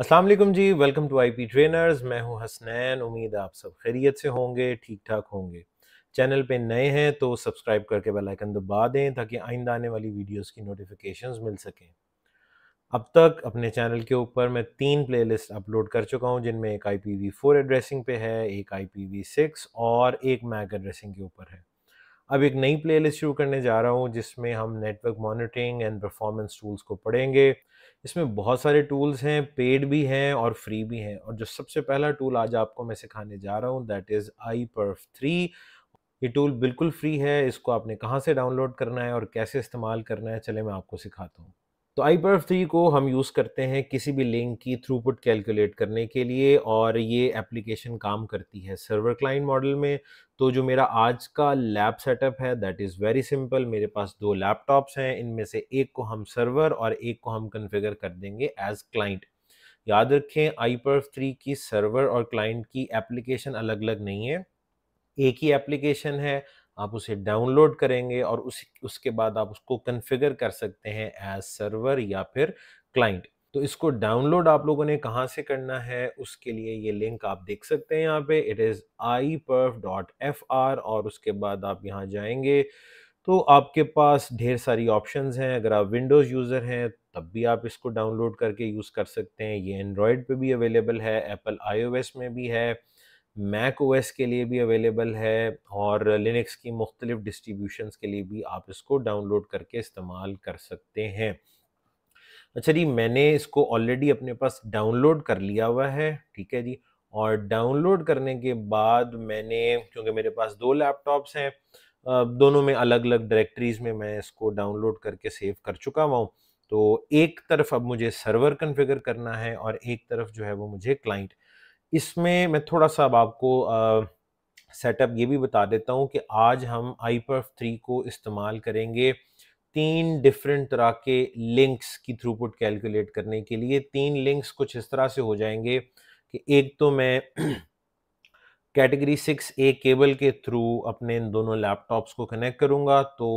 Aslam ji welcome to I P trainers मैं हूँ हसनैन उम्मीद आप सब खैरियत से होंगे ठीक ठाक होंगे चैनल पे नए हैं तो सब्सक्राइब करके बेल आइकन दबा दें ताकि आइंदा आने वाली वीडियोस की नोटिफिकेशंस मिल सकें अब तक अपने चैनल के ऊपर मैं तीन प्लेलिस्ट अपलोड कर चुका हूँ जिनमें एक आई पी एड्रेसिंग पे है एक आई सिक्स और एक मैक एड्रेसिंग के ऊपर है अब एक नई प्लेलिस्ट शुरू करने जा रहा हूँ जिसमें हम network monitoring and performance tools को पढ़ेंगे इसमें बहुत सारे टूल्स हैं पेड भी हैं और फ्री भी हैं और जो सबसे पहला टूल आज आपको मैं सिखाने जा रहा हूँ that is I iperf three ये टूल बिल्कुल फ्री है इसको आपने कहाँ से डाउनलोड करना है और कैसे इस्तेमाल करना है चले मैं आपको सिखाता हूँ तो आई पर थ्री को हम यूज़ करते हैं किसी भी लिंक की थ्रूपुट कैलकुलेट करने के लिए और ये एप्लीकेशन काम करती है सर्वर क्लाइंट मॉडल में तो जो मेरा आज का लैब सेटअप है दैट इज़ वेरी सिंपल मेरे पास दो लैपटॉप्स हैं इनमें से एक को हम सर्वर और एक को हम कन्फिगर कर देंगे एज क्लाइंट याद रखें आई पर थ्री की सर्वर और क्लाइंट की एप्लीकेशन अलग अलग नहीं है एक ही एप्लीकेशन है आप उसे डाउनलोड करेंगे और उस उसके बाद आप उसको कन्फिगर कर सकते हैं एज सर्वर या फिर क्लाइंट तो इसको डाउनलोड आप लोगों ने कहाँ से करना है उसके लिए ये लिंक आप देख सकते हैं यहाँ पे इट इज़ आई पर्व डॉट एफ आर और उसके बाद आप यहाँ जाएंगे तो आपके पास ढेर सारी ऑप्शंस हैं अगर आप विंडोज़ यूज़र हैं तब भी आप इसको डाउनलोड करके यूज़ कर सकते हैं ये एंड्रॉयड पे भी अवेलेबल है एप्पल आईओएस में भी है मैक ओ के लिए भी अवेलेबल है और लिनक्स की मुख्तलिफ़ डिस्ट्रीब्यूशन के लिए भी आप इसको डाउनलोड करके इस्तेमाल कर सकते हैं अच्छा जी मैंने इसको ऑलरेडी अपने पास डाउनलोड कर लिया हुआ है ठीक है जी और डाउनलोड करने के बाद मैंने क्योंकि मेरे पास दो लैपटॉप्स हैं दोनों में अलग अलग डायरेक्टरीज़ में मैं इसको डाउनलोड करके सेव कर चुका हुआ हूँ तो एक तरफ अब मुझे सर्वर कन्फिगर करना है और एक तरफ जो है वो मुझे क्लाइंट इसमें मैं थोड़ा सा अब आपको सेटअप ये भी बता देता हूँ कि आज हम आई पर्फ थ्री को इस्तेमाल करेंगे तीन डिफरेंट तरह के लिंक्स की थ्रूपुट कैलकुलेट करने के लिए तीन लिंक्स कुछ इस तरह से हो जाएंगे कि एक तो मैं कैटेगरी सिक्स ए केबल के थ्रू अपने इन दोनों लैपटॉप्स को कनेक्ट करूँगा तो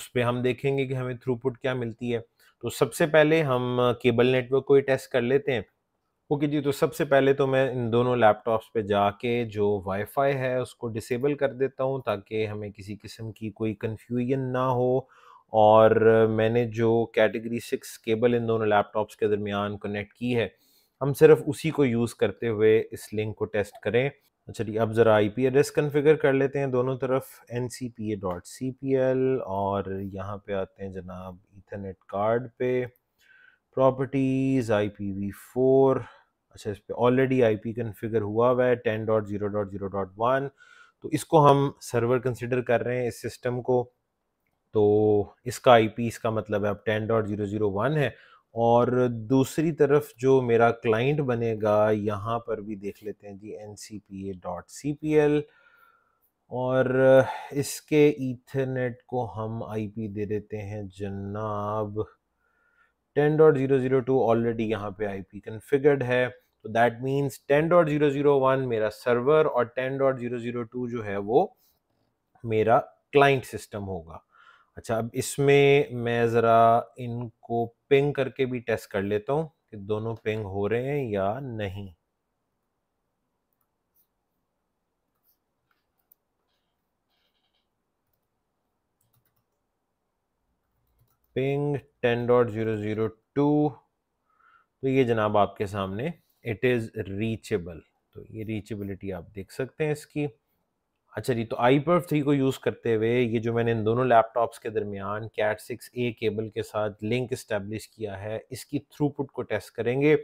उस पर हम देखेंगे कि हमें थ्रूपुट क्या मिलती है तो सबसे पहले हम केबल नेटवर्क को ही टेस्ट कर लेते हैं ओके जी तो सबसे पहले तो मैं इन दोनों लैपटॉप्स पे जाके जो वाईफाई है उसको डिसेबल कर देता हूँ ताकि हमें किसी किस्म की कोई कन्फ्यूजन ना हो और मैंने जो कैटेगरी सिक्स केबल इन दोनों लैपटॉप्स के दरमियान कनेक्ट की है हम सिर्फ उसी को यूज़ करते हुए इस लिंक को टेस्ट करें चलिए अच्छा अब ज़रा आई पी एड्रेस कन्फिगर कर लेते हैं दोनों तरफ N C P A dot C P L और यहाँ पे आते हैं जनाब इथरनेट कार्ड पे properties I P V four अच्छा इस पर ऑलरेडी आई पी कन्फिगर हुआ हुआ है ten dot zero dot zero dot one तो इसको हम सर्वर कंसिडर कर रहे हैं इस सिस्टम को तो इसका आई पी इसका मतलब है अब ten dot zero zero one है और दूसरी तरफ जो मेरा क्लाइंट बनेगा यहाँ पर भी देख लेते हैं जी N C P A dot C P L और इसके ईथरनेट को हम पी दे देते हैं जनाब ten dot zero zero two already यहाँ पे पी कन्फिगर्ड है तो दैट मीन्स 10.001 मेरा सर्वर और 10.002 जो है वो मेरा क्लाइंट सिस्टम होगा अच्छा अब इसमें मैं ज़रा इनको पिंग करके भी टेस्ट कर लेता हूँ कि दोनों पिंग हो रहे हैं या नहीं पिंग 10.002 तो ये जनाब आपके सामने इट इज़ रीचेबल तो ये रीचेबिलिटी आप देख सकते हैं इसकी अच्छा जी तो आई पर्व थ्री को यूज़ करते हुए ये जो मैंने इन दोनों लैपटॉप्स के दरमियान कैट सिक्स ए केबल के साथ लिंक इस्टेब्लिश किया है इसकी थ्रूपुट को टेस्ट करेंगे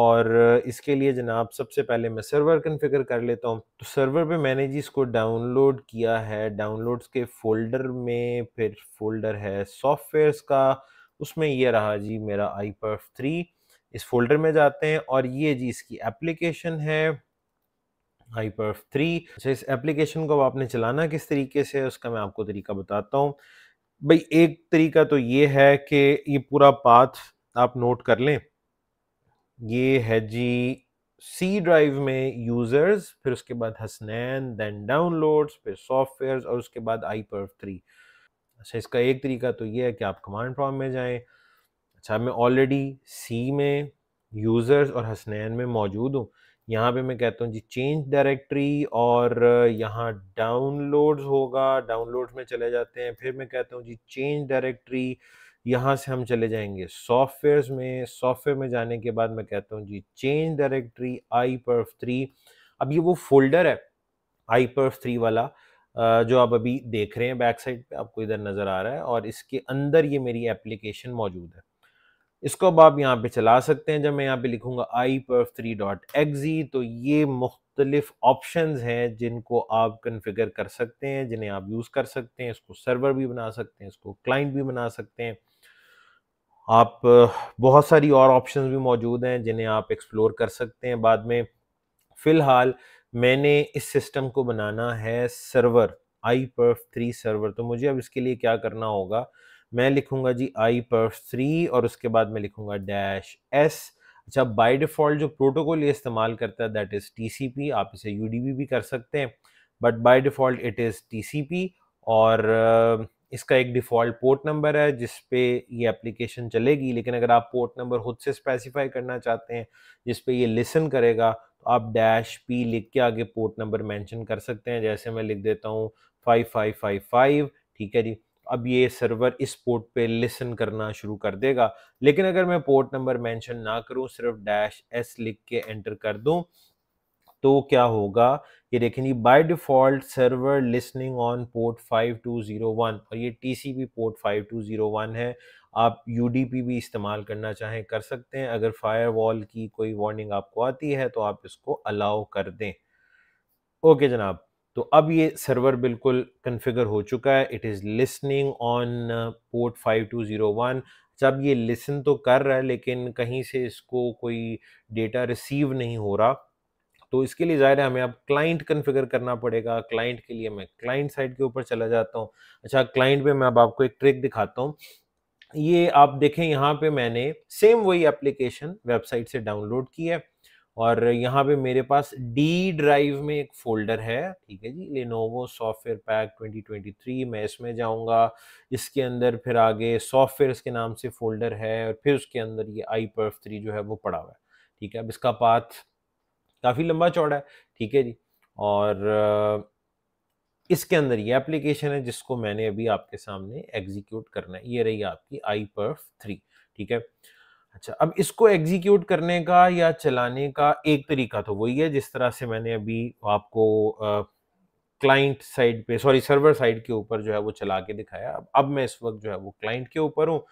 और इसके लिए जनाब सबसे पहले मैं सर्वर कन्फिगर कर लेता हूँ तो सर्वर पे मैंने जी इसको डाउनलोड किया है डाउनलोड्स के फोल्डर में फिर फोल्डर है सॉफ्टवेयर्स का उसमें ये रहा जी मेरा आई पर्व थ्री इस फोल्डर में जाते हैं और ये जी इसकी एप्लीकेशन है हाईपर्फ थ्री अच्छा इस एप्लीकेशन को अब आपने चलाना किस तरीके से उसका मैं आपको तरीका बताता हूँ भाई एक तरीका तो ये है कि ये पूरा पाथ आप नोट कर लें ये है जी सी ड्राइव में यूज़र्स फिर उसके बाद हसनैन देन डाउनलोड्स फिर सॉफ्टवेयर और उसके बाद आई पर्व थ्री अच्छा इसका एक तरीका तो ये है कि आप कमांड प्रॉम में जाएं अच्छा मैं ऑलरेडी सी में यूज़र्स और हसनैन में मौजूद हूँ यहाँ पे मैं कहता हूँ जी चेंज डायरेक्टरी और यहाँ डाउनलोड्स होगा डाउनलोड्स में चले जाते हैं फिर मैं कहता हूँ जी चेंज डायरेक्टरी यहाँ से हम चले जाएंगे सॉफ्टवेयर्स में सॉफ्टवेयर में जाने के बाद मैं कहता हूँ जी चेंज डायरेक्टरी आई पर थ्री अब ये वो फोल्डर है आई पर थ्री वाला जो आप अभी देख रहे हैं बैक साइड पे आपको इधर नज़र आ रहा है और इसके अंदर ये मेरी एप्लीकेशन मौजूद है इसको अब आप यहाँ पे चला सकते हैं जब मैं यहाँ पे लिखूंगा iperf three dot exe तो ये मुख्तलिफ ऑप्शन हैं जिनको आप कन्फिगर कर सकते हैं जिन्हें आप यूज़ कर सकते हैं इसको सर्वर भी बना सकते हैं इसको क्लाइंट भी बना सकते हैं आप बहुत सारी और ऑप्शंस भी मौजूद हैं जिन्हें आप एक्सप्लोर कर सकते हैं बाद में फ़िलहाल मैंने इस सिस्टम को बनाना है सर्वर आई पर थ्री सर्वर तो मुझे अब इसके लिए क्या करना होगा मैं लिखूंगा जी आई पर थ्री और उसके बाद मैं लिखूंगा डैश एस अच्छा बाय डिफ़ॉल्ट जो प्रोटोकॉल ये इस्तेमाल करता है दैट इज़ टी आप इसे यू भी कर सकते हैं but by default it is T और इसका एक डिफ़ॉल्ट पोर्ट नंबर है जिस पे ये एप्लीकेशन चलेगी लेकिन अगर आप पोर्ट नंबर खुद से स्पेसिफाई करना चाहते हैं जिस पे ये लिसन करेगा तो आप डैश पी लिख के आगे पोर्ट नंबर मेंशन कर सकते हैं जैसे मैं लिख देता हूँ फाइव फाइव फाइव फाइव ठीक है जी अब ये सर्वर इस पोर्ट पे लिसन करना शुरू कर देगा लेकिन अगर मैं पोर्ट नंबर मेंशन ना करूं सिर्फ डैश एस लिख के एंटर कर दूं तो क्या होगा ये देखेंगे by default server listening on port 5201 और ये टीसीपी पोर्ट 5201 है आप यूडीपी भी इस्तेमाल करना चाहें कर सकते हैं अगर फायरवॉल की कोई वार्निंग आपको आती है तो आप इसको अलाउ कर दें ओके जनाब तो अब ये सर्वर बिल्कुल कन्फिगर हो चुका है it is listening on port 5201 जब ये लिसन तो कर रहा है लेकिन कहीं से इसको कोई डेटा रिसीव नहीं हो रहा तो इसके लिए ज़ाहिर है हमें अब क्लाइंट कन्फिगर करना पड़ेगा क्लाइंट के लिए मैं क्लाइंट साइड के ऊपर चला जाता हूँ अच्छा क्लाइंट पे मैं अब आपको एक ट्रिक दिखाता हूँ ये आप देखें यहाँ पे मैंने सेम वही एप्लीकेशन वेबसाइट से डाउनलोड की है और यहाँ पे मेरे पास डी ड्राइव में एक फोल्डर है ठीक है जी लेनोवो सॉफ्टवेयर पैक 2023 मैं इसमें जाऊँगा इसके अंदर फिर आगे सॉफ्टवेयर के नाम से फोल्डर है और फिर उसके अंदर ये आई पर्फ थ्री जो है वो पड़ा हुआ है ठीक है अब इसका पाथ काफ़ी लंबा चौड़ा है ठीक है जी और इसके अंदर ये एप्लीकेशन है जिसको मैंने अभी आपके सामने एग्जीक्यूट करना है ये रही आपकी आई पर्फ थ्री ठीक है अच्छा अब इसको एग्जीक्यूट करने का या चलाने का एक तरीका तो वही है जिस तरह से मैंने अभी आपको क्लाइंट साइड पे सॉरी सर्वर साइड के ऊपर जो है वो चला के दिखाया अब अब मैं इस वक्त जो है वो क्लाइंट के ऊपर हूँ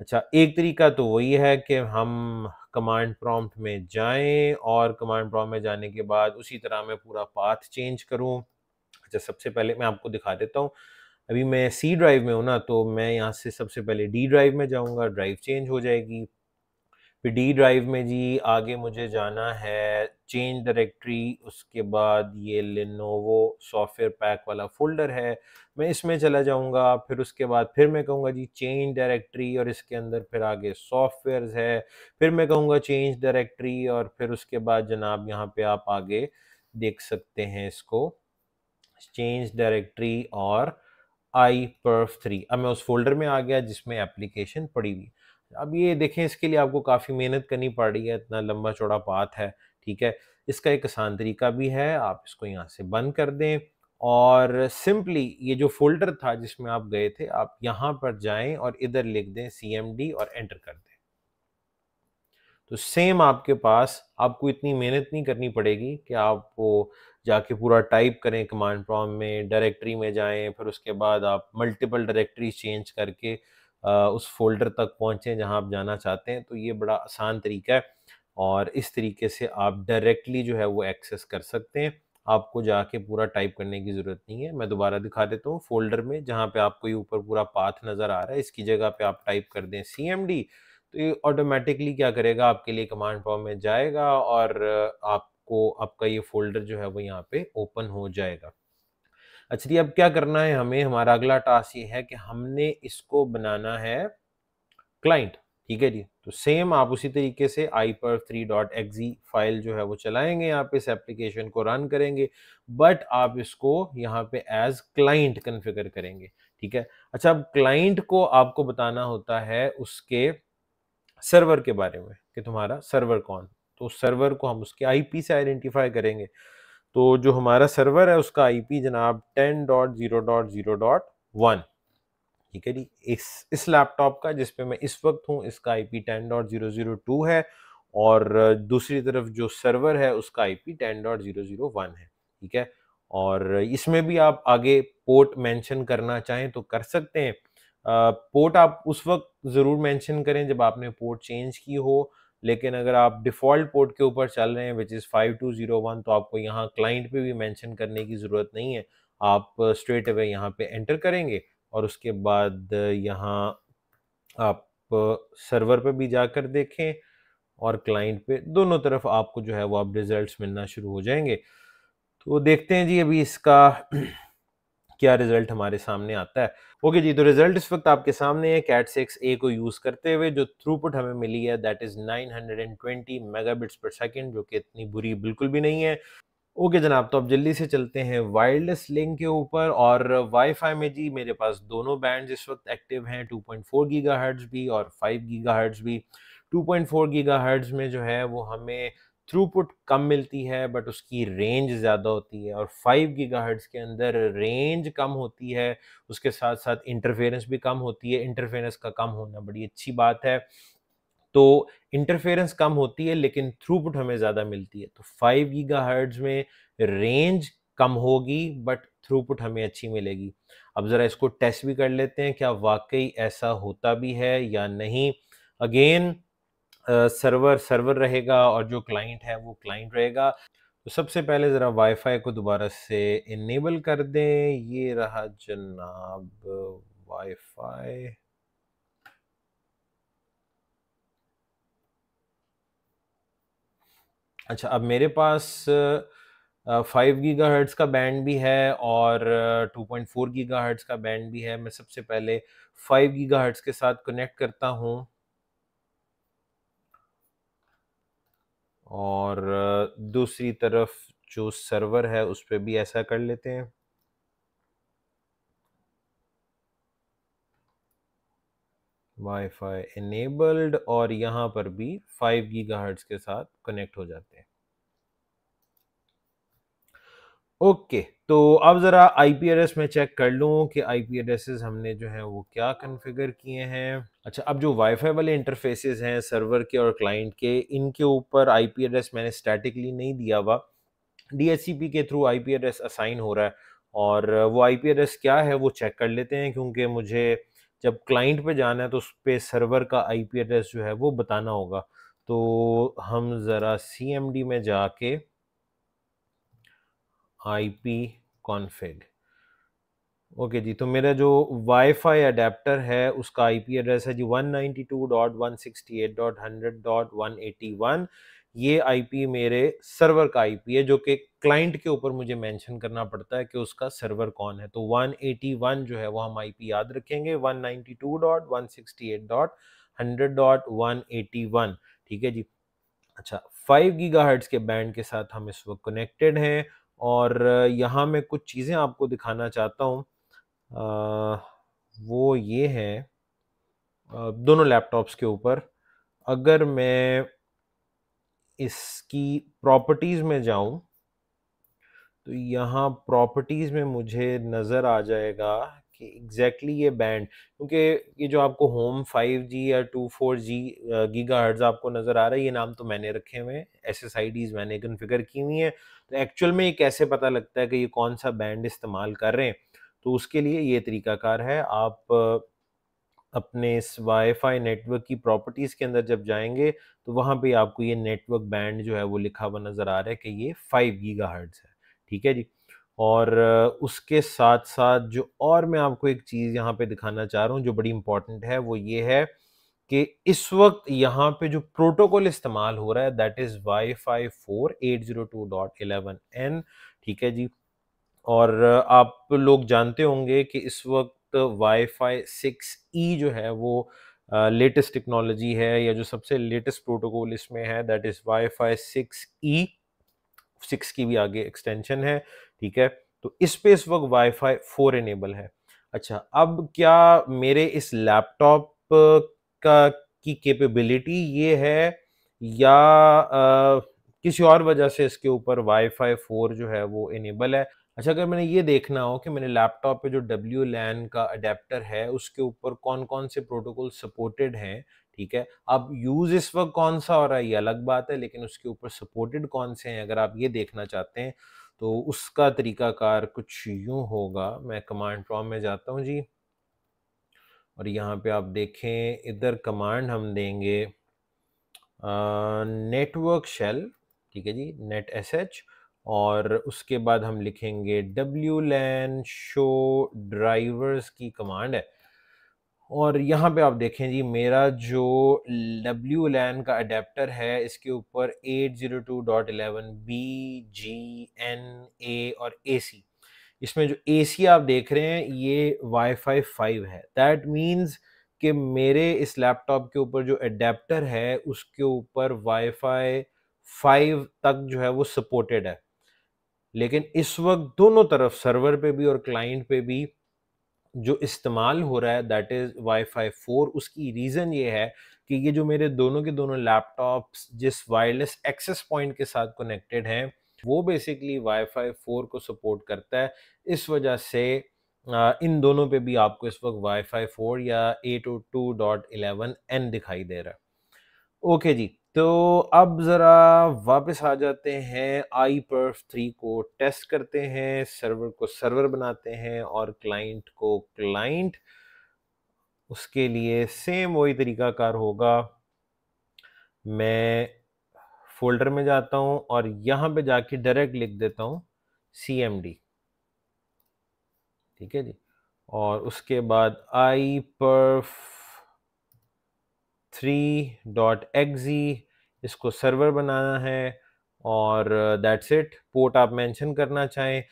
अच्छा एक तरीका तो वही है कि हम कमांड प्रॉम्प्ट में जाएं और कमांड प्रॉम्प्ट में जाने के बाद उसी तरह मैं पूरा पाथ चेंज करूं अच्छा सबसे पहले मैं आपको दिखा देता हूं अभी मैं सी ड्राइव में हूं ना तो मैं यहां से सबसे पहले डी ड्राइव में जाऊंगा ड्राइव चेंज हो जाएगी फिर डी ड्राइव में जी आगे मुझे जाना है चेंज डायरेक्टरी उसके बाद ये लिनोवो सॉफ्टवेयर पैक वाला फोल्डर है मैं इसमें चला जाऊंगा फिर उसके बाद फिर मैं कहूँगा जी चेंज डायरेक्टरी और इसके अंदर फिर आगे सॉफ्टवेयर है फिर मैं कहूँगा चेंज डायरेक्टरी और फिर उसके बाद जनाब यहाँ पे आप आगे देख सकते हैं इसको चेंज डायरेक्टरी और आई पर्फ थ्री अब मैं उस फोल्डर में आ गया जिसमें एप्लीकेशन पड़ी हुई अब ये देखें इसके लिए आपको काफ़ी मेहनत करनी पड़ रही है इतना लंबा चौड़ा पात है ठीक है इसका एक आसान तरीका भी है आप इसको यहाँ से बंद कर दें और सिंपली ये जो फोल्डर था जिसमें आप गए थे आप यहाँ पर जाएं और इधर लिख दें सी एम डी और एंटर कर दें तो सेम आपके पास आपको इतनी मेहनत नहीं करनी पड़ेगी कि वो जाके पूरा टाइप करें कमांड प्रॉम में डायरेक्टरी में जाएं फिर उसके बाद आप मल्टीपल डायरेक्टरी चेंज करके उस फोल्डर तक पहुँचें जहाँ आप जाना चाहते हैं तो ये बड़ा आसान तरीका है और इस तरीके से आप डायरेक्टली जो है वो एक्सेस कर सकते हैं आपको जाके पूरा टाइप करने की ज़रूरत नहीं है मैं दोबारा दिखा देता हूँ फोल्डर में जहाँ पे आपको ये ऊपर पूरा पाथ नज़र आ रहा है इसकी जगह पे आप टाइप कर दें सी एम डी तो ये ऑटोमेटिकली क्या करेगा आपके लिए कमांड पाव में जाएगा और आपको आपका ये फोल्डर जो है वो यहाँ पे ओपन हो जाएगा अच्छा जी अब क्या करना है हमें हमारा अगला टास्क ये है कि हमने इसको बनाना है क्लाइंट ठीक है जी तो सेम आप उसी तरीके से आई iperf three dot exe file जो है वो चलाएंगे यहाँ पे इस एप्लीकेशन को रन करेंगे बट आप इसको यहाँ पे एज क्लाइंट कन्फिगर करेंगे ठीक है अच्छा अब क्लाइंट को आपको बताना होता है उसके सर्वर के बारे में कि तुम्हारा सर्वर कौन तो सर्वर को हम उसके आईपी से आइडेंटिफाई करेंगे तो जो हमारा सर्वर है उसका आईपी जनाब ten dot zero dot zero dot one ठीक है जी इस इस लैपटॉप का जिस पे मैं इस वक्त हूँ इसका I P ten dot zero zero two है और दूसरी तरफ जो सर्वर है उसका I P ten dot zero zero one है ठीक है और इसमें भी आप आगे पोर्ट मेंशन करना चाहें तो कर सकते हैं पोर्ट आप उस वक्त ज़रूर मेंशन करें जब आपने पोर्ट चेंज की हो लेकिन अगर आप डिफ़ॉल्ट पोर्ट के ऊपर चल रहे हैं which is five two zero one तो आपको यहाँ क्लाइंट पे भी मेंशन करने की ज़रूरत नहीं है आप स्ट्रेट अवे यहाँ पे एंटर करेंगे और उसके बाद यहाँ आप सर्वर पे भी जाकर देखें और क्लाइंट पे दोनों तरफ आपको जो है वो आप रिज़ल्ट मिलना शुरू हो जाएंगे तो देखते हैं जी अभी इसका क्या रिज़ल्ट हमारे सामने आता है ओके जी तो रिजल्ट इस वक्त आपके सामने है कैट सिक्स ए को यूज़ करते हुए जो थ्रूपुट हमें मिली है that is 920 megabits per second जो कि इतनी बुरी बिल्कुल भी नहीं है ओके जनाब तो अब जल्दी से चलते हैं वायरलेस लिंक के ऊपर और वाईफाई में जी मेरे पास दोनों बैंड इस वक्त एक्टिव हैं 2.4 गीगाहर्ट्ज़ भी और 5 गीगाहर्ट्ज़ भी 2.4 गीगाहर्ट्ज़ में जो है वो हमें थ्रूपुट कम मिलती है बट उसकी रेंज ज़्यादा होती है और 5 गीगाहर्ट्ज़ के अंदर रेंज कम होती है उसके साथ साथ इंटरफेरेंस भी कम होती है इंटरफेरेंस का कम होना बड़ी अच्छी बात है तो इंटरफेरेंस कम होती है लेकिन थ्रूपुट हमें ज़्यादा मिलती है तो 5 गीगाहर्ट्ज़ में रेंज कम होगी बट थ्रूपुट हमें अच्छी मिलेगी अब ज़रा इसको टेस्ट भी कर लेते हैं क्या वाकई ऐसा होता भी है या नहीं अगेन सर्वर सर्वर रहेगा और जो क्लाइंट है वो क्लाइंट रहेगा तो सबसे पहले ज़रा वाईफाई को दोबारा से इनेबल कर दें ये रहा जनाब वाईफाई अच्छा अब मेरे पास फाइव गीगा हर्ट्स का बैंड भी है और two point four giga hertz का बैंड भी है मैं सबसे पहले फाइव गीगा हर्ट्स के साथ कनेक्ट करता हूँ और दूसरी तरफ जो सर्वर है उस पर भी ऐसा कर लेते हैं वाई फाई इनेबल्ड और यहाँ पर भी फाइव गी के साथ कनेक्ट हो जाते हैं ओके तो अब ज़रा आई पी एड्रेस में चेक कर लूँ कि आई पी एड्रेस हमने जो है वो क्या कन्फिगर किए हैं अच्छा अब जो वाईफाई वाले इंटरफेसेस हैं सर्वर के और क्लाइंट के इनके ऊपर आई पी एड्रेस मैंने स्टैटिकली नहीं दिया हुआ डी एस सी पी के through I P address assign हो रहा है और वो आई पी एड्रेस क्या है वो चेक कर लेते हैं क्योंकि मुझे जब क्लाइंट पे जाना है तो उस पर सर्वर का आई पी एड्रेस जो है वो बताना होगा तो हम ज़रा सी एम डी में जाके पी कॉन्फ़िग ओके जी तो मेरा जो वाईफाई अडेप्टर है उसका आईपी एड्रेस है जी 192.168.100.181 ये आईपी मेरे सर्वर का आईपी है जो कि क्लाइंट के ऊपर मुझे मेंशन करना पड़ता है कि उसका सर्वर कौन है तो 181 जो है वो हम आईपी याद रखेंगे 192.168.100.181 ठीक है जी अच्छा 5 गीगाहर्ट्ज़ के बैंड के साथ हम इस वक्त कनेक्टेड हैं और यहाँ मैं कुछ चीज़ें आपको दिखाना चाहता हूँ वो ये है दोनों लैपटॉप्स के ऊपर अगर मैं इसकी प्रॉपर्टीज़ में जाऊँ तो यहाँ प्रॉपर्टीज़ में मुझे नज़र आ जाएगा कि एग्जैक्टली exactly ये बैंड क्योंकि ये जो आपको होम 5G या 24G गीगाहर्ट्ज़ आपको नज़र आ रहा है ये नाम तो मैंने रखे हुए हैं एस मैंने कन्फिगर की हुई हैं तो एक्चुअल में ये कैसे पता लगता है कि ये कौन सा बैंड इस्तेमाल कर रहे हैं तो उसके लिए ये तरीकाकार है आप अपने इस वाईफाई नेटवर्क की प्रॉपर्टीज़ के अंदर जब जाएंगे तो वहाँ पे आपको ये नेटवर्क बैंड जो है वो लिखा हुआ नज़र आ रहा है कि ये फाइव गीगा है ठीक है जी और उसके साथ साथ जो और मैं आपको एक चीज़ यहाँ पे दिखाना चाह रहा हूँ जो बड़ी इंपॉर्टेंट है वो ये है कि इस वक्त यहाँ पे जो प्रोटोकॉल इस्तेमाल हो रहा है that is Wi Fi four eight zero two dot eleven N ठीक है जी और आप लोग जानते होंगे कि इस वक्त वाई फाई सिक्स ई जो है वो लेटेस्ट टेक्नोलॉजी है या जो सबसे लेटेस्ट प्रोटोकॉल इसमें है that is Wi Fi six E six की भी आगे एक्सटेंशन है ठीक है तो इस पे इस वक्त वाई फाई फोर इनेबल है अच्छा अब क्या मेरे इस लैपटॉप का की कैपेबिलिटी ये है या आ, किसी और वजह से इसके ऊपर वाईफाई फोर जो है वो इनेबल है अच्छा अगर मैंने ये देखना हो कि मेरे लैपटॉप पे जो डब्ल्यू लैन का अडेप्टर है उसके ऊपर कौन कौन से प्रोटोकॉल सपोर्टेड हैं ठीक है अब यूज़ इस वक्त कौन सा हो रहा है ये अलग बात है लेकिन उसके ऊपर सपोर्टेड कौन से हैं अगर आप ये देखना चाहते हैं तो उसका तरीकाकार कुछ यूँ होगा मैं कमांड प्रॉम में जाता हूँ जी और यहाँ पे आप देखें इधर कमांड हम देंगे नेटवर्क शेल ठीक है जी नेट एस एच और उसके बाद हम लिखेंगे डब्ल्यू लैन शो ड्राइवर्स की कमांड है और यहाँ पे आप देखें जी मेरा जो डब्ल्यू लैन का अडेप्टर है इसके ऊपर 802.11 बी जी एन ए और ए सी इसमें जो ए आप देख रहे हैं ये वाई फाई फाइव है दैट मीन्स कि मेरे इस लैपटॉप के ऊपर जो एडेप्टर है उसके ऊपर वाई फाई फाइव तक जो है वो सपोर्टेड है लेकिन इस वक्त दोनों तरफ सर्वर पे भी और क्लाइंट पे भी जो इस्तेमाल हो रहा है that is Wi Fi four उसकी रीज़न ये है कि ये जो मेरे दोनों के दोनों लैपटॉप्स जिस वायरलेस एक्सेस पॉइंट के साथ कनेक्टेड हैं वो बेसिकली वाईफाई फोर को सपोर्ट करता है इस वजह से इन दोनों पे भी आपको इस वक्त वाईफाई फोर या eight O two dot eleven N दिखाई दे रहा है ओके जी तो अब ज़रा वापस आ जाते हैं आई पर्फ थ्री को टेस्ट करते हैं सर्वर को सर्वर बनाते हैं और क्लाइंट को क्लाइंट उसके लिए सेम वही तरीका कार होगा मैं फोल्डर में जाता हूं और यहां पे जाके डायरेक्ट लिख देता हूं सी एम डी ठीक है जी और उसके बाद iperf three dot exe इसको सर्वर बनाना है और दैट्स इट पोर्ट आप मेंशन करना चाहें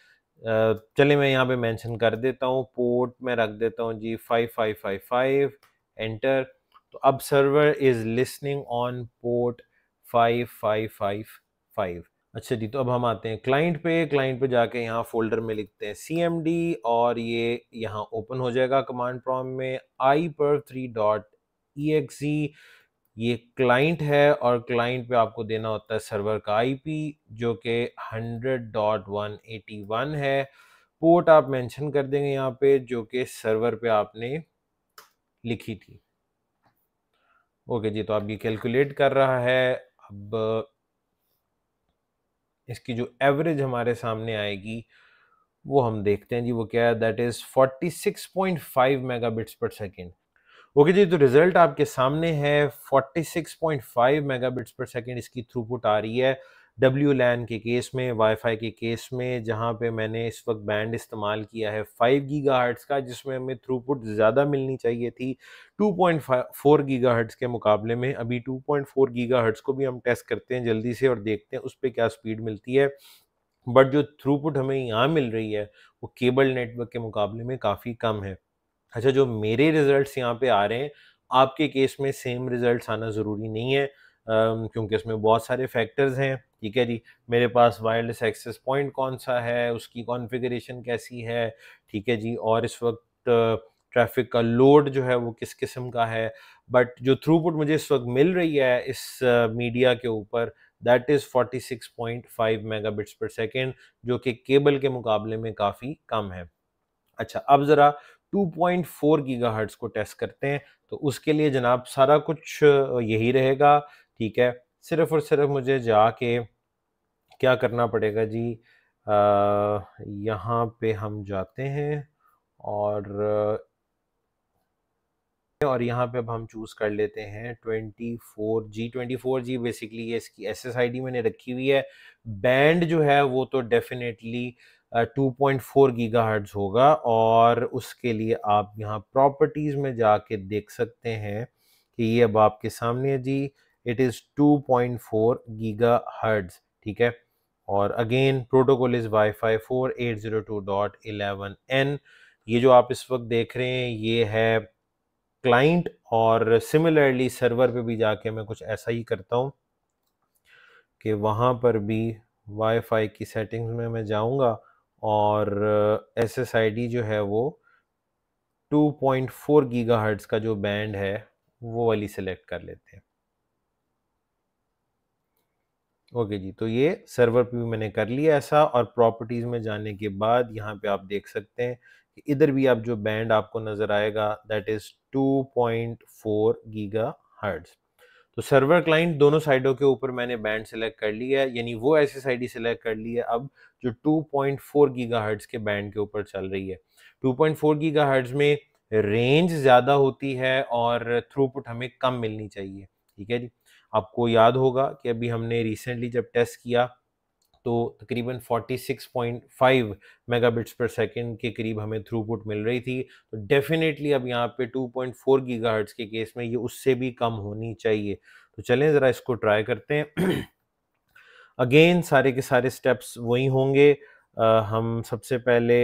चले मैं यहाँ पे मेंशन कर देता हूँ पोर्ट मैं रख देता हूँ जी five five five five enter तो अब server is listening on port five five five five अच्छा जी तो अब हम आते हैं क्लाइंट पे क्लाइंट पे जाके यहाँ फोल्डर में लिखते हैं सी एम डी और ये यहाँ ओपन हो जाएगा कमांड प्रॉम में iperf three dot E X ये क्लाइंट है और क्लाइंट पे आपको देना होता है सर्वर का आईपी जो कि hundred dot one eighty one है पोर्ट आप मेंशन कर देंगे यहाँ पे जो कि सर्वर पे आपने लिखी थी ओके जी तो आप ये कैलकुलेट कर रहा है अब इसकी जो एवरेज हमारे सामने आएगी वो हम देखते हैं जी वो क्या है that is 46.5 megabits per second okay जी तो रिजल्ट आपके सामने है 46.5 मेगाबिट्स पर सेकेंड इसकी थ्रूपुट आ रही है डब्ल्यू लैन के केस में वाईफाई के केस में जहाँ पे मैंने इस वक्त बैंड इस्तेमाल किया है फ़ाइव गीगा हर्ट्स का जिसमें हमें थ्रूपुट ज़्यादा मिलनी चाहिए थी two point four giga hertz के मुकाबले में अभी two point four giga hertz को भी हम टेस्ट करते हैं जल्दी से और देखते हैं उस पर क्या स्पीड मिलती है बट जो थ्रूपुट हमें यहाँ मिल रही है वो केबल नेटवर्क के मुकाबले में काफ़ी कम है अच्छा जो मेरे रिज़ल्ट यहाँ पर आ रहे हैं आपके केस में सेम रिज़ल्ट आना ज़रूरी नहीं है क्योंकि इसमें बहुत सारे फैक्टर्स हैं ठीक है जी मेरे पास वायरलेस एक्सेस पॉइंट कौन सा है उसकी कॉन्फ़िगरेशन कैसी है ठीक है जी और इस वक्त ट्रैफिक का लोड जो है वो किस किस्म का है बट जो थ्रूपुट मुझे इस वक्त मिल रही है इस मीडिया के ऊपर that is 46.5 megabits per second जो कि केबल के मुकाबले में काफ़ी कम है अच्छा अब ज़रा 2.4 हर्ट्स को टेस्ट करते हैं तो उसके लिए जनाब सारा कुछ यही रहेगा ठीक है सिर्फ और सिर्फ मुझे जाके क्या करना पड़ेगा जी यहाँ पे हम जाते हैं और और यहाँ पे अब हम चूज़ कर लेते हैं 24G 24G बेसिकली ये इसकी एस एस मैंने रखी हुई है बैंड जो है वो तो डेफिनेटली 2.4 गीगाहर्ट्ज़ होगा और उसके लिए आप यहाँ प्रॉपर्टीज़ में जाके देख सकते हैं कि ये अब आपके सामने है जी it is two point four giga hertz ठीक है और again protocol is Wi Fi four eight zero two dot eleven N ये जो आप इस वक्त देख रहे हैं ये है क्लाइंट और सिमिलरली सर्वर पे भी जाके मैं कुछ ऐसा ही करता हूँ कि वहाँ पर भी वाईफाई की सेटिंग्स में मैं जाऊँगा और एस एस आई डी जो है वो two point four giga hertz का जो बैंड है वो वाली सेलेक्ट कर लेते हैं ओके जी तो ये सर्वर पे भी मैंने कर लिया ऐसा और प्रॉपर्टीज़ में जाने के बाद यहाँ पे आप देख सकते हैं कि इधर भी आप जो बैंड आपको नज़र आएगा दैट इज़ 2.4 गीगा हर्ट्ज़ तो सर्वर क्लाइंट दोनों साइडों के ऊपर मैंने बैंड सेलेक्ट कर लिया है यानी वो ऐसे साइड ही सिलेक्ट कर लिया है अब जो 2.4 हर्ड्स के बैंड के ऊपर चल रही है 2.4 हर्ड्स में रेंज ज़्यादा होती है और थ्रूपुट हमें कम मिलनी चाहिए ठीक है जी आपको याद होगा कि अभी हमने रिसेंटली जब टेस्ट किया तो तकरीबन 46.5 मेगाबिट्स पर सेकंड के करीब हमें थ्रूपुट मिल रही थी तो डेफिनेटली अब यहाँ पे 2.4 गीगाहर्ट्ज़ के केस में ये उससे भी कम होनी चाहिए तो चलें ज़रा इसको ट्राई करते हैं अगेन सारे के सारे स्टेप्स वही होंगे आ, हम सबसे पहले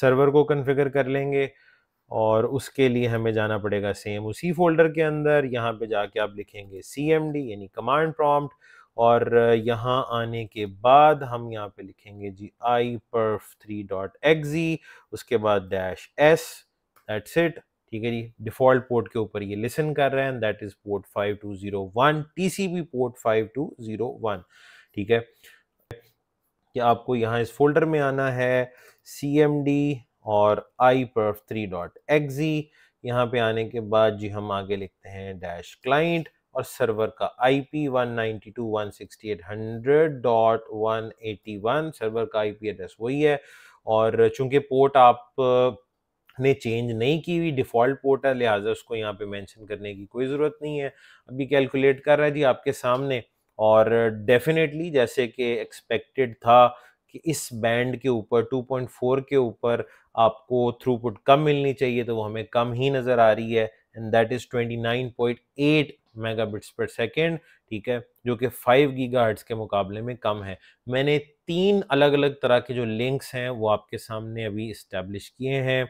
सर्वर को कन्फिगर कर लेंगे और उसके लिए हमें जाना पड़ेगा सेम उसी फोल्डर के अंदर यहाँ पे जाके आप लिखेंगे सी एम डी यानी कमांड प्रॉम्प्ट और यहाँ आने के बाद हम यहाँ पे लिखेंगे जी iperf three dot exe उसके बाद डैश एस दैट्स इट ठीक है जी डिफॉल्ट पोर्ट के ऊपर ये लिसन कर रहे हैं that is port five two zero one T C P port five two zero one ठीक है कि आपको यहाँ इस फोल्डर में आना है सी एम डी और iperf three dot exe यहाँ पे आने के बाद जी हम आगे लिखते हैं डैश क्लाइंट और सर्वर का I P one ninety two one sixty eight hundred dot one eighty one server का आई पी एड्रेस वही है और चूंकि पोर्ट आप ने चेंज नहीं की हुई डिफ़ॉल्ट पोर्ट है लिहाजा उसको यहाँ पे मेंशन करने की कोई ज़रूरत नहीं है अभी कैलकुलेट कर रहा है जी आपके सामने और डेफिनेटली जैसे कि एक्सपेक्टेड था कि इस बैंड के ऊपर 2.4 के ऊपर आपको थ्रूपुट कम मिलनी चाहिए तो वो हमें कम ही नज़र आ रही है and that is 29.8 megabits per second ठीक है जो कि 5 गीगाहर्ट्ज के मुकाबले में कम है मैंने तीन अलग अलग तरह के जो लिंक्स हैं वो आपके सामने अभी इस्टेब्लिश किए हैं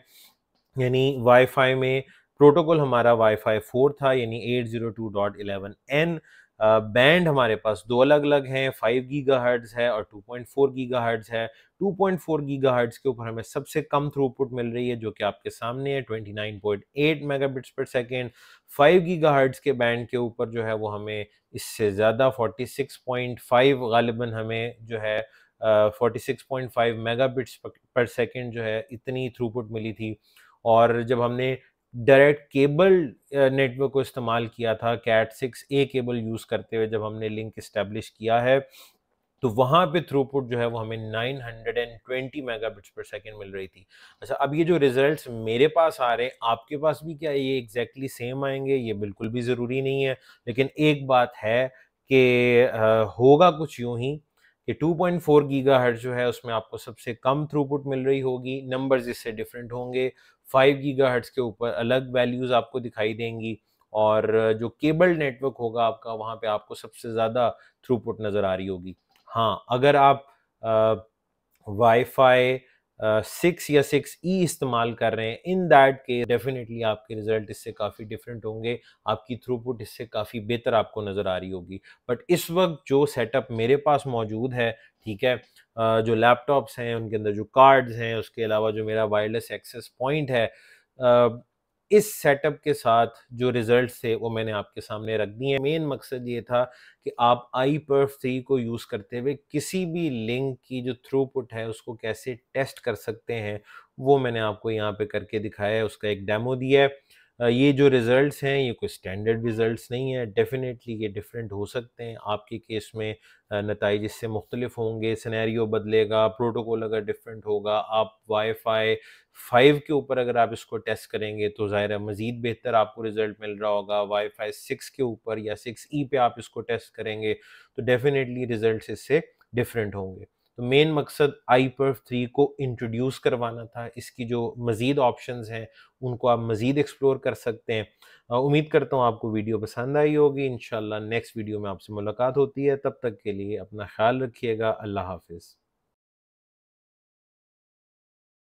यानी वाईफाई में प्रोटोकॉल हमारा वाईफाई 4 था यानी 802.11n बैंड uh, हमारे पास दो अलग अलग हैं फाइव गीगा हर्ट्स है और two point four giga hertz है two point four giga hertz के ऊपर हमें सबसे कम थ्रूपुट मिल रही है जो कि आपके सामने है twenty nine point eight megabits per second five giga hertz के बैंड के ऊपर जो है वो हमें इससे ज़्यादा फोर्टी सिक्स पॉइंट फाइव गालिबा हमें जो है forty six point five mega bits per second जो है इतनी थ्रूपुट मिली थी और जब हमने डायरेक्ट केबल नेटवर्क को इस्तेमाल किया था cat six A cable use करते हुए जब हमने लिंक इस्टेब्लिश किया है तो वहाँ पे थ्रूपुट जो है वो हमें 920 बिट्स पर सेकेंड मिल रही थी अच्छा अब ये जो रिजल्ट्स मेरे पास आ रहे हैं आपके पास भी क्या ये एग्जैक्टली exactly सेम आएंगे ये बिल्कुल भी ज़रूरी नहीं है लेकिन एक बात है कि होगा कुछ यूं ही कि 2.4 गीगाहर्ट्ज जो है उसमें आपको सबसे कम थ्रूपुट मिल रही होगी नंबर्स इससे डिफरेंट होंगे 5 गीगाहर्ट्ज के ऊपर अलग वैल्यूज़ आपको दिखाई देंगी और जो केबल नेटवर्क होगा आपका वहाँ पे आपको सबसे ज़्यादा थ्रूपुट नज़र आ रही होगी हाँ अगर आप वाईफाई सिक्स या सिक्स ई इस्तेमाल कर रहे हैं इन दैट के डेफिनेटली आपके रिजल्ट इससे काफ़ी डिफरेंट होंगे आपकी थ्रूपुट इससे काफ़ी बेहतर आपको नज़र आ रही होगी बट इस वक्त जो सेटअप मेरे पास मौजूद है ठीक है जो लैपटॉप्स हैं उनके अंदर जो कार्ड्स हैं उसके अलावा जो मेरा वायरलेस एक्सेस पॉइंट है इस सेटअप के साथ जो रिजल्ट थे वो मैंने आपके सामने रख दिए हैं मेन मकसद ये था कि आप आई पर्फ थ्री को यूज़ करते हुए किसी भी लिंक की जो थ्रूपुट है उसको कैसे टेस्ट कर सकते हैं वो मैंने आपको यहाँ पे करके दिखाया है उसका एक डेमो दिया है ये जो रिज़ल्ट्स हैं ये कोई स्टैंडर्ड रिज़ल्ट्स नहीं है डेफ़िनेटली ये डिफरेंट हो सकते हैं आपके केस में नतज इससे मुख्तलिफ होंगे सिनेरियो बदलेगा प्रोटोकॉल अगर डिफरेंट होगा आप वाईफाई फाइव के ऊपर अगर आप इसको टेस्ट करेंगे तो ज़ाहिर है मज़ीद बेहतर आपको रिज़ल्ट मिल रहा होगा वाईफाई सिक्स के ऊपर या सिक्स ई पे आप इसको टेस्ट करेंगे तो डेफ़िनेटली रिज़ल्ट इससे डिफरेंट होंगे तो मेन मकसद आई पर्व थ्री को इंट्रोड्यूस करवाना था इसकी जो मज़ीद ऑप्शन हैं उनको आप मज़ीद एक्सप्लोर कर सकते हैं उम्मीद करता हूँ आपको वीडियो पसंद आई होगी इन नेक्स्ट वीडियो में आपसे मुलाकात होती है तब तक के लिए अपना ख्याल रखिएगा अल्लाह हाफिज़